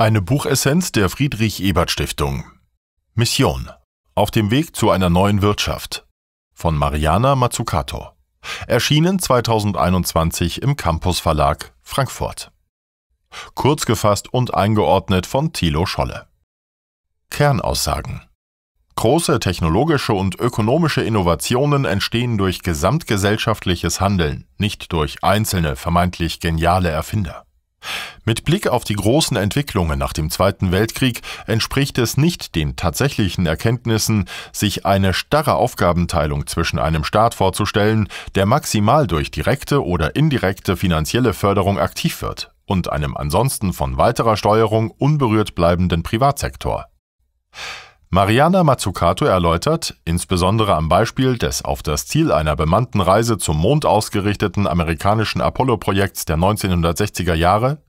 Eine Buchessenz der Friedrich Ebert Stiftung. Mission. Auf dem Weg zu einer neuen Wirtschaft. Von Mariana Mazzucato. Erschienen 2021 im Campus Verlag Frankfurt. Kurz gefasst und eingeordnet von Thilo Scholle. Kernaussagen. Große technologische und ökonomische Innovationen entstehen durch gesamtgesellschaftliches Handeln, nicht durch einzelne vermeintlich geniale Erfinder. Mit Blick auf die großen Entwicklungen nach dem Zweiten Weltkrieg entspricht es nicht den tatsächlichen Erkenntnissen, sich eine starre Aufgabenteilung zwischen einem Staat vorzustellen, der maximal durch direkte oder indirekte finanzielle Förderung aktiv wird und einem ansonsten von weiterer Steuerung unberührt bleibenden Privatsektor. Mariana Mazzucato erläutert, insbesondere am Beispiel des auf das Ziel einer bemannten Reise zum Mond ausgerichteten amerikanischen Apollo-Projekts der 1960er Jahre,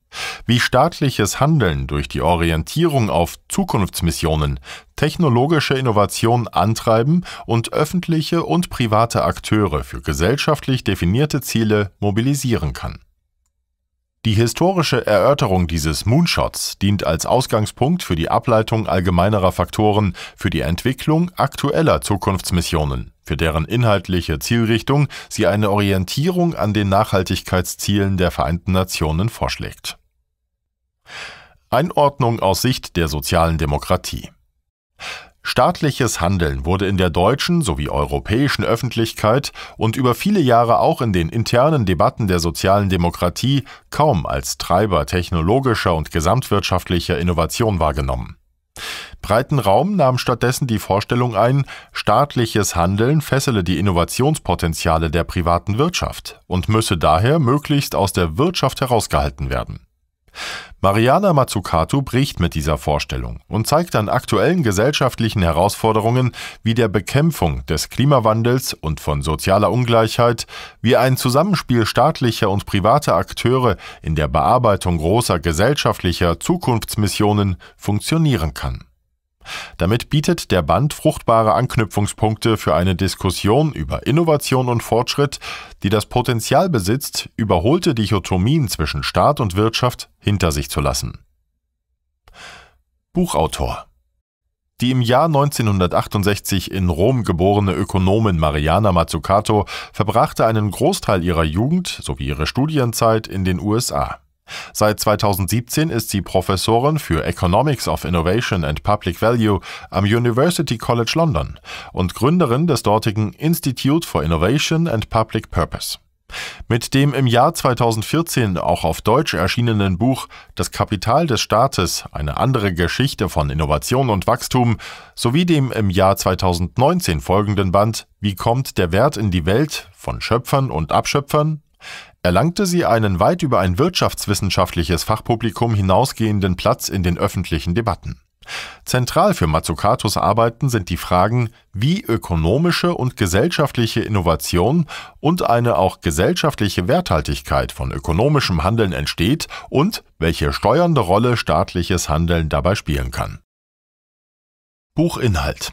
wie staatliches Handeln durch die Orientierung auf Zukunftsmissionen technologische Innovation antreiben und öffentliche und private Akteure für gesellschaftlich definierte Ziele mobilisieren kann die historische Erörterung dieses Moonshots dient als Ausgangspunkt für die Ableitung allgemeinerer Faktoren für die Entwicklung aktueller Zukunftsmissionen, für deren inhaltliche Zielrichtung sie eine Orientierung an den Nachhaltigkeitszielen der Vereinten Nationen vorschlägt. Einordnung aus Sicht der sozialen Demokratie Staatliches Handeln wurde in der deutschen sowie europäischen Öffentlichkeit und über viele Jahre auch in den internen Debatten der sozialen Demokratie kaum als Treiber technologischer und gesamtwirtschaftlicher Innovation wahrgenommen. Breiten Raum nahm stattdessen die Vorstellung ein, staatliches Handeln fessele die Innovationspotenziale der privaten Wirtschaft und müsse daher möglichst aus der Wirtschaft herausgehalten werden. Mariana Mazzucato bricht mit dieser Vorstellung und zeigt an aktuellen gesellschaftlichen Herausforderungen wie der Bekämpfung des Klimawandels und von sozialer Ungleichheit, wie ein Zusammenspiel staatlicher und privater Akteure in der Bearbeitung großer gesellschaftlicher Zukunftsmissionen funktionieren kann. Damit bietet der Band fruchtbare Anknüpfungspunkte für eine Diskussion über Innovation und Fortschritt, die das Potenzial besitzt, überholte Dichotomien zwischen Staat und Wirtschaft hinter sich zu lassen. Buchautor die im Jahr 1968 in Rom geborene Ökonomin Mariana Mazzucato verbrachte einen Großteil ihrer Jugend sowie ihre Studienzeit in den USA. Seit 2017 ist sie Professorin für Economics of Innovation and Public Value am University College London und Gründerin des dortigen Institute for Innovation and Public Purpose. Mit dem im Jahr 2014 auch auf Deutsch erschienenen Buch Das Kapital des Staates, eine andere Geschichte von Innovation und Wachstum, sowie dem im Jahr 2019 folgenden Band Wie kommt der Wert in die Welt von Schöpfern und Abschöpfern, erlangte sie einen weit über ein wirtschaftswissenschaftliches Fachpublikum hinausgehenden Platz in den öffentlichen Debatten. Zentral für Mazzucatos Arbeiten sind die Fragen, wie ökonomische und gesellschaftliche Innovation und eine auch gesellschaftliche Werthaltigkeit von ökonomischem Handeln entsteht und welche steuernde Rolle staatliches Handeln dabei spielen kann. Buchinhalt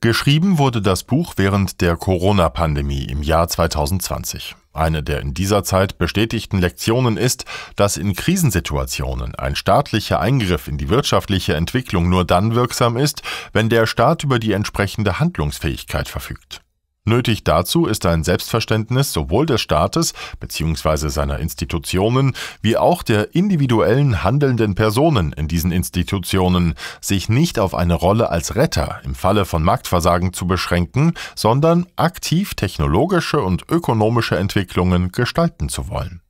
Geschrieben wurde das Buch während der Corona-Pandemie im Jahr 2020. Eine der in dieser Zeit bestätigten Lektionen ist, dass in Krisensituationen ein staatlicher Eingriff in die wirtschaftliche Entwicklung nur dann wirksam ist, wenn der Staat über die entsprechende Handlungsfähigkeit verfügt. Nötig dazu ist ein Selbstverständnis sowohl des Staates bzw. seiner Institutionen wie auch der individuellen handelnden Personen in diesen Institutionen, sich nicht auf eine Rolle als Retter im Falle von Marktversagen zu beschränken, sondern aktiv technologische und ökonomische Entwicklungen gestalten zu wollen.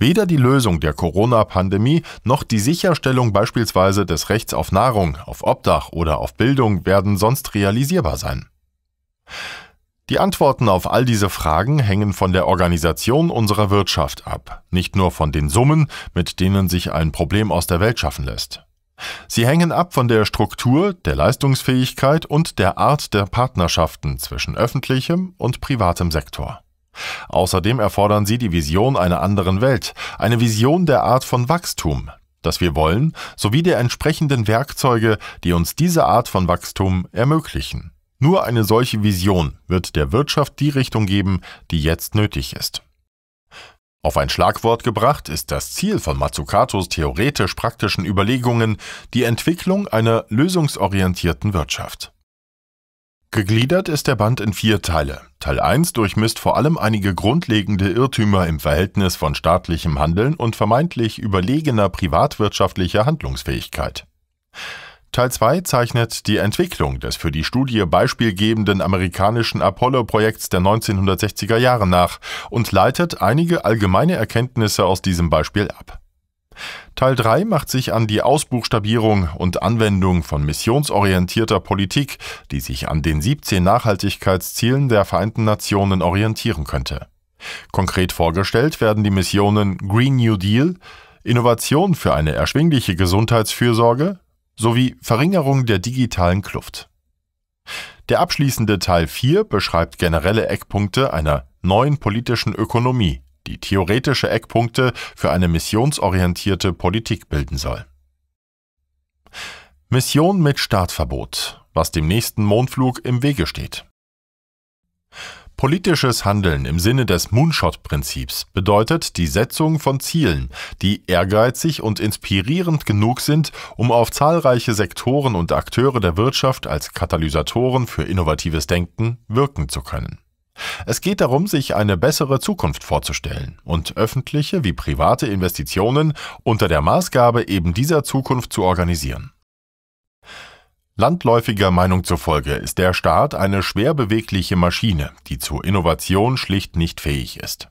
Weder die Lösung der Corona-Pandemie noch die Sicherstellung beispielsweise des Rechts auf Nahrung, auf Obdach oder auf Bildung werden sonst realisierbar sein. Die Antworten auf all diese Fragen hängen von der Organisation unserer Wirtschaft ab, nicht nur von den Summen, mit denen sich ein Problem aus der Welt schaffen lässt. Sie hängen ab von der Struktur, der Leistungsfähigkeit und der Art der Partnerschaften zwischen öffentlichem und privatem Sektor. Außerdem erfordern sie die Vision einer anderen Welt, eine Vision der Art von Wachstum, das wir wollen, sowie der entsprechenden Werkzeuge, die uns diese Art von Wachstum ermöglichen. Nur eine solche Vision wird der Wirtschaft die Richtung geben, die jetzt nötig ist. Auf ein Schlagwort gebracht ist das Ziel von Mazzucatos theoretisch praktischen Überlegungen die Entwicklung einer lösungsorientierten Wirtschaft. Gegliedert ist der Band in vier Teile. Teil 1 durchmisst vor allem einige grundlegende Irrtümer im Verhältnis von staatlichem Handeln und vermeintlich überlegener privatwirtschaftlicher Handlungsfähigkeit. Teil 2 zeichnet die Entwicklung des für die Studie beispielgebenden amerikanischen Apollo-Projekts der 1960er Jahre nach und leitet einige allgemeine Erkenntnisse aus diesem Beispiel ab. Teil 3 macht sich an die Ausbuchstabierung und Anwendung von missionsorientierter Politik, die sich an den 17 Nachhaltigkeitszielen der Vereinten Nationen orientieren könnte. Konkret vorgestellt werden die Missionen Green New Deal, Innovation für eine erschwingliche Gesundheitsfürsorge, sowie Verringerung der digitalen Kluft. Der abschließende Teil 4 beschreibt generelle Eckpunkte einer neuen politischen Ökonomie, die theoretische Eckpunkte für eine missionsorientierte Politik bilden soll. Mission mit Startverbot, was dem nächsten Mondflug im Wege steht. Politisches Handeln im Sinne des Moonshot-Prinzips bedeutet die Setzung von Zielen, die ehrgeizig und inspirierend genug sind, um auf zahlreiche Sektoren und Akteure der Wirtschaft als Katalysatoren für innovatives Denken wirken zu können. Es geht darum, sich eine bessere Zukunft vorzustellen und öffentliche wie private Investitionen unter der Maßgabe eben dieser Zukunft zu organisieren. Landläufiger Meinung zufolge ist der Staat eine schwer bewegliche Maschine, die zu Innovation schlicht nicht fähig ist.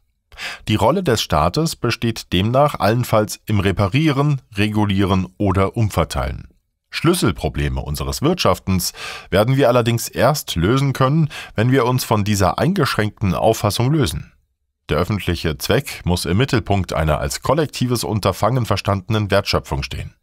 Die Rolle des Staates besteht demnach allenfalls im Reparieren, Regulieren oder Umverteilen. Schlüsselprobleme unseres Wirtschaftens werden wir allerdings erst lösen können, wenn wir uns von dieser eingeschränkten Auffassung lösen. Der öffentliche Zweck muss im Mittelpunkt einer als kollektives Unterfangen verstandenen Wertschöpfung stehen.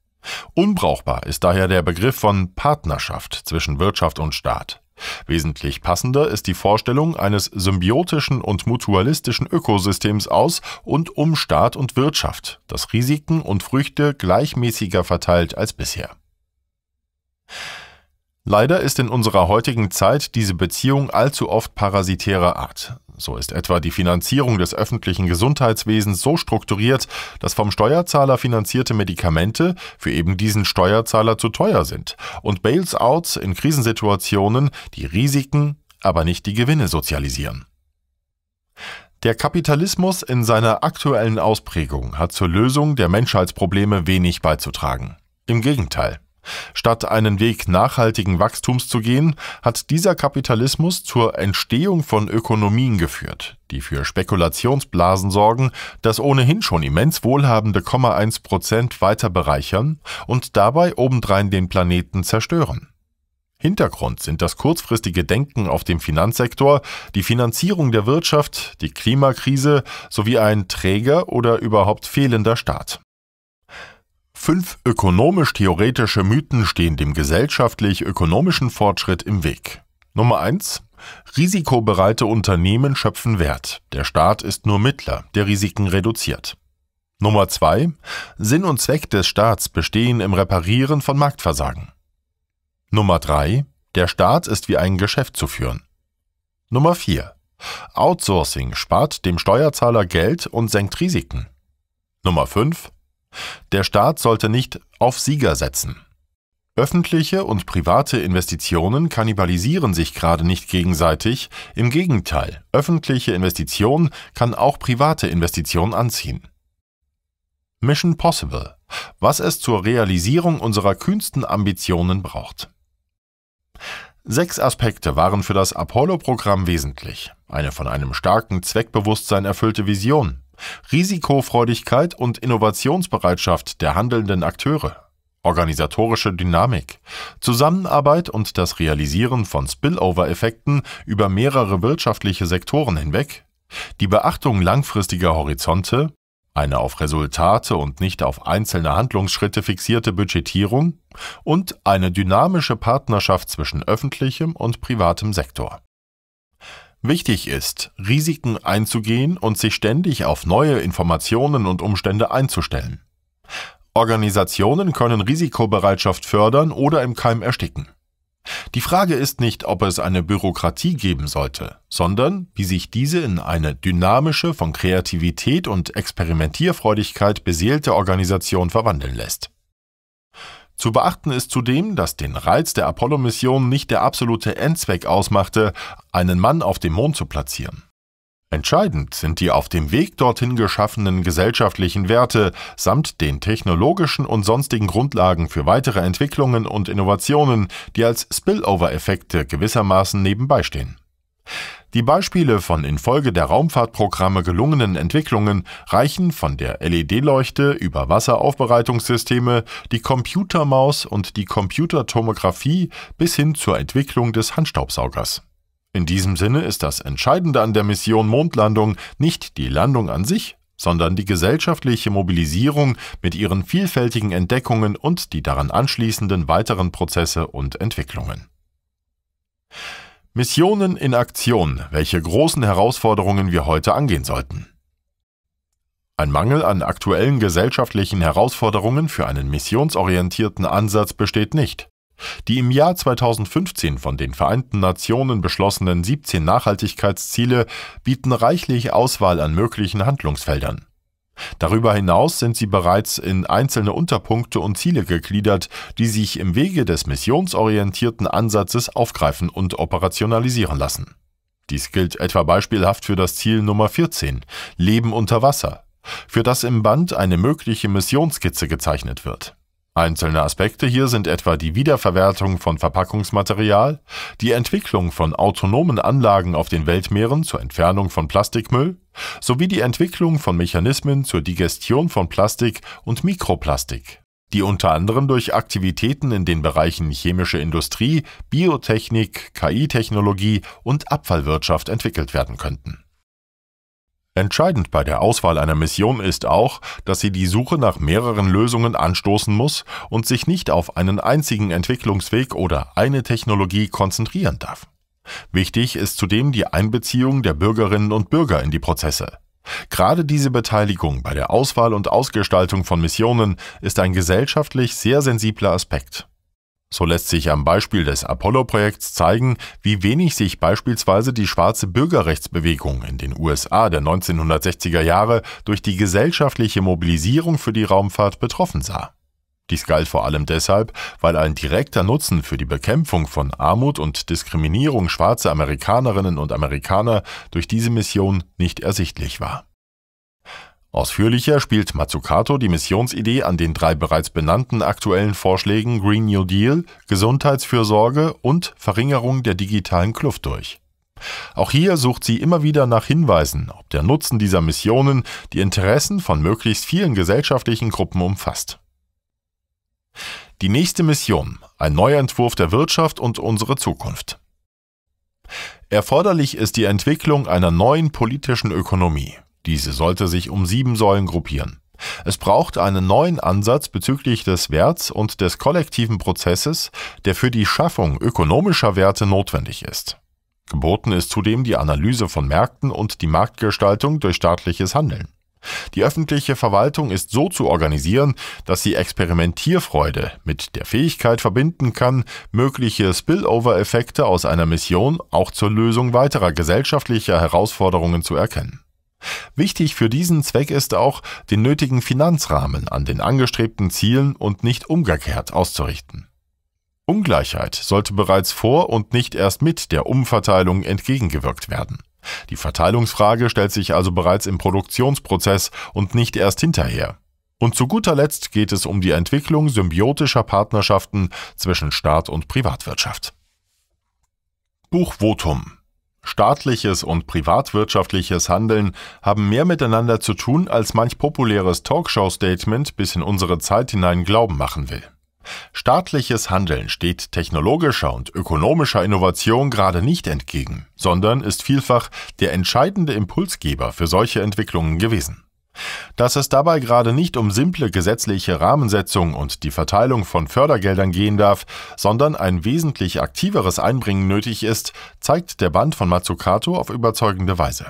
Unbrauchbar ist daher der Begriff von Partnerschaft zwischen Wirtschaft und Staat. Wesentlich passender ist die Vorstellung eines symbiotischen und mutualistischen Ökosystems aus und um Staat und Wirtschaft, das Risiken und Früchte gleichmäßiger verteilt als bisher. Leider ist in unserer heutigen Zeit diese Beziehung allzu oft parasitärer Art. So ist etwa die Finanzierung des öffentlichen Gesundheitswesens so strukturiert, dass vom Steuerzahler finanzierte Medikamente für eben diesen Steuerzahler zu teuer sind und Bailouts in Krisensituationen die Risiken, aber nicht die Gewinne sozialisieren. Der Kapitalismus in seiner aktuellen Ausprägung hat zur Lösung der Menschheitsprobleme wenig beizutragen. Im Gegenteil. Statt einen Weg nachhaltigen Wachstums zu gehen, hat dieser Kapitalismus zur Entstehung von Ökonomien geführt, die für Spekulationsblasen sorgen, das ohnehin schon immens wohlhabende 0,1 Prozent weiter bereichern und dabei obendrein den Planeten zerstören. Hintergrund sind das kurzfristige Denken auf dem Finanzsektor, die Finanzierung der Wirtschaft, die Klimakrise sowie ein träger oder überhaupt fehlender Staat. Fünf ökonomisch-theoretische Mythen stehen dem gesellschaftlich-ökonomischen Fortschritt im Weg. Nummer eins: Risikobereite Unternehmen schöpfen Wert. Der Staat ist nur Mittler, der Risiken reduziert. Nummer zwei: Sinn und Zweck des Staats bestehen im Reparieren von Marktversagen. Nummer drei: Der Staat ist wie ein Geschäft zu führen. Nummer vier: Outsourcing spart dem Steuerzahler Geld und senkt Risiken. Nummer 5. Der Staat sollte nicht auf Sieger setzen. Öffentliche und private Investitionen kannibalisieren sich gerade nicht gegenseitig, im Gegenteil, öffentliche Investition kann auch private Investition anziehen. Mission Possible was es zur Realisierung unserer kühnsten Ambitionen braucht. Sechs Aspekte waren für das Apollo-Programm wesentlich. Eine von einem starken Zweckbewusstsein erfüllte Vision, Risikofreudigkeit und Innovationsbereitschaft der handelnden Akteure, organisatorische Dynamik, Zusammenarbeit und das Realisieren von Spillover-Effekten über mehrere wirtschaftliche Sektoren hinweg, die Beachtung langfristiger Horizonte, eine auf Resultate und nicht auf einzelne Handlungsschritte fixierte Budgetierung und eine dynamische Partnerschaft zwischen öffentlichem und privatem Sektor. Wichtig ist, Risiken einzugehen und sich ständig auf neue Informationen und Umstände einzustellen. Organisationen können Risikobereitschaft fördern oder im Keim ersticken. Die Frage ist nicht, ob es eine Bürokratie geben sollte, sondern wie sich diese in eine dynamische, von Kreativität und Experimentierfreudigkeit beseelte Organisation verwandeln lässt. Zu beachten ist zudem, dass den Reiz der Apollo-Mission nicht der absolute Endzweck ausmachte, einen Mann auf dem Mond zu platzieren. Entscheidend sind die auf dem Weg dorthin geschaffenen gesellschaftlichen Werte samt den technologischen und sonstigen Grundlagen für weitere Entwicklungen und Innovationen, die als Spillover-Effekte gewissermaßen nebenbei stehen. Die Beispiele von infolge der Raumfahrtprogramme gelungenen Entwicklungen reichen von der LED-Leuchte über Wasseraufbereitungssysteme, die Computermaus und die Computertomographie bis hin zur Entwicklung des Handstaubsaugers. In diesem Sinne ist das Entscheidende an der Mission Mondlandung nicht die Landung an sich, sondern die gesellschaftliche Mobilisierung mit ihren vielfältigen Entdeckungen und die daran anschließenden weiteren Prozesse und Entwicklungen. Missionen in Aktion, welche großen Herausforderungen wir heute angehen sollten. Ein Mangel an aktuellen gesellschaftlichen Herausforderungen für einen missionsorientierten Ansatz besteht nicht. Die im Jahr 2015 von den Vereinten Nationen beschlossenen 17 Nachhaltigkeitsziele bieten reichlich Auswahl an möglichen Handlungsfeldern. Darüber hinaus sind sie bereits in einzelne Unterpunkte und Ziele gegliedert, die sich im Wege des missionsorientierten Ansatzes aufgreifen und operationalisieren lassen. Dies gilt etwa beispielhaft für das Ziel Nummer 14, Leben unter Wasser, für das im Band eine mögliche Missionsskizze gezeichnet wird Einzelne Aspekte hier sind etwa die Wiederverwertung von Verpackungsmaterial, die Entwicklung von autonomen Anlagen auf den Weltmeeren zur Entfernung von Plastikmüll sowie die Entwicklung von Mechanismen zur Digestion von Plastik und Mikroplastik, die unter anderem durch Aktivitäten in den Bereichen chemische Industrie, Biotechnik, KI-Technologie und Abfallwirtschaft entwickelt werden könnten Entscheidend bei der Auswahl einer Mission ist auch, dass sie die Suche nach mehreren Lösungen anstoßen muss und sich nicht auf einen einzigen Entwicklungsweg oder eine Technologie konzentrieren darf. Wichtig ist zudem die Einbeziehung der Bürgerinnen und Bürger in die Prozesse. Gerade diese Beteiligung bei der Auswahl und Ausgestaltung von Missionen ist ein gesellschaftlich sehr sensibler Aspekt. So lässt sich am Beispiel des Apollo-Projekts zeigen, wie wenig sich beispielsweise die schwarze Bürgerrechtsbewegung in den USA der 1960er Jahre durch die gesellschaftliche Mobilisierung für die Raumfahrt betroffen sah. Dies galt vor allem deshalb, weil ein direkter Nutzen für die Bekämpfung von Armut und Diskriminierung schwarzer Amerikanerinnen und Amerikaner durch diese Mission nicht ersichtlich war Ausführlicher spielt Mazzucato die Missionsidee an den drei bereits benannten aktuellen Vorschlägen Green New Deal, Gesundheitsfürsorge und Verringerung der digitalen Kluft durch. Auch hier sucht sie immer wieder nach Hinweisen, ob der Nutzen dieser Missionen die Interessen von möglichst vielen gesellschaftlichen Gruppen umfasst. Die nächste Mission, ein Neuentwurf der Wirtschaft und unsere Zukunft. Erforderlich ist die Entwicklung einer neuen politischen Ökonomie. Diese sollte sich um sieben Säulen gruppieren. Es braucht einen neuen Ansatz bezüglich des Werts und des kollektiven Prozesses, der für die Schaffung ökonomischer Werte notwendig ist. Geboten ist zudem die Analyse von Märkten und die Marktgestaltung durch staatliches Handeln. Die öffentliche Verwaltung ist so zu organisieren, dass sie Experimentierfreude mit der Fähigkeit verbinden kann, mögliche Spillover-Effekte aus einer Mission auch zur Lösung weiterer gesellschaftlicher Herausforderungen zu erkennen. Wichtig für diesen Zweck ist auch, den nötigen Finanzrahmen an den angestrebten Zielen und nicht umgekehrt auszurichten. Ungleichheit sollte bereits vor und nicht erst mit der Umverteilung entgegengewirkt werden. Die Verteilungsfrage stellt sich also bereits im Produktionsprozess und nicht erst hinterher. Und zu guter Letzt geht es um die Entwicklung symbiotischer Partnerschaften zwischen Staat und Privatwirtschaft. Buchvotum Staatliches und privatwirtschaftliches Handeln haben mehr miteinander zu tun, als manch populäres Talkshow-Statement bis in unsere Zeit hinein glauben machen will. Staatliches Handeln steht technologischer und ökonomischer Innovation gerade nicht entgegen, sondern ist vielfach der entscheidende Impulsgeber für solche Entwicklungen gewesen. Dass es dabei gerade nicht um simple gesetzliche Rahmensetzung und die Verteilung von Fördergeldern gehen darf, sondern ein wesentlich aktiveres Einbringen nötig ist, zeigt der Band von Mazzucato auf überzeugende Weise.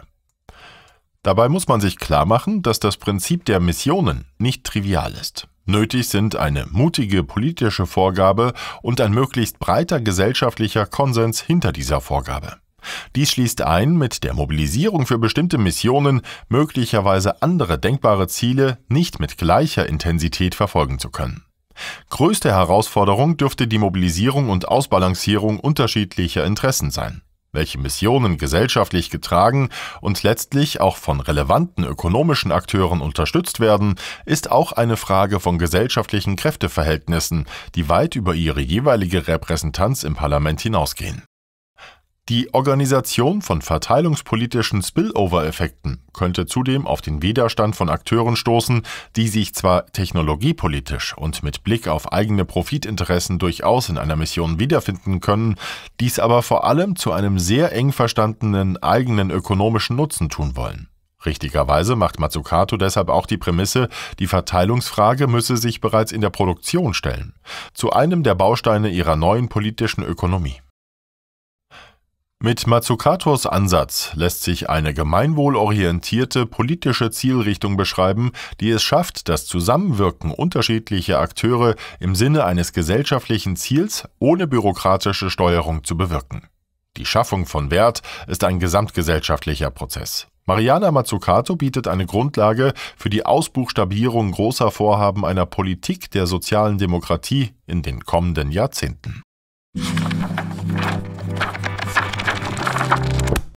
Dabei muss man sich klar machen, dass das Prinzip der Missionen nicht trivial ist. Nötig sind eine mutige politische Vorgabe und ein möglichst breiter gesellschaftlicher Konsens hinter dieser Vorgabe. Dies schließt ein, mit der Mobilisierung für bestimmte Missionen möglicherweise andere denkbare Ziele nicht mit gleicher Intensität verfolgen zu können. Größte Herausforderung dürfte die Mobilisierung und Ausbalancierung unterschiedlicher Interessen sein, welche Missionen gesellschaftlich getragen und letztlich auch von relevanten ökonomischen Akteuren unterstützt werden, ist auch eine Frage von gesellschaftlichen Kräfteverhältnissen, die weit über ihre jeweilige Repräsentanz im Parlament hinausgehen. Die Organisation von verteilungspolitischen Spillover-Effekten könnte zudem auf den Widerstand von Akteuren stoßen, die sich zwar technologiepolitisch und mit Blick auf eigene Profitinteressen durchaus in einer Mission wiederfinden können, dies aber vor allem zu einem sehr eng verstandenen eigenen ökonomischen Nutzen tun wollen. Richtigerweise macht Matsukato deshalb auch die Prämisse, die Verteilungsfrage müsse sich bereits in der Produktion stellen, zu einem der Bausteine ihrer neuen politischen Ökonomie. Mit Mazzucatos Ansatz lässt sich eine gemeinwohlorientierte politische Zielrichtung beschreiben, die es schafft, das Zusammenwirken unterschiedlicher Akteure im Sinne eines gesellschaftlichen Ziels ohne bürokratische Steuerung zu bewirken. Die Schaffung von Wert ist ein gesamtgesellschaftlicher Prozess. Mariana Mazzucato bietet eine Grundlage für die Ausbuchstabierung großer Vorhaben einer Politik der sozialen Demokratie in den kommenden Jahrzehnten.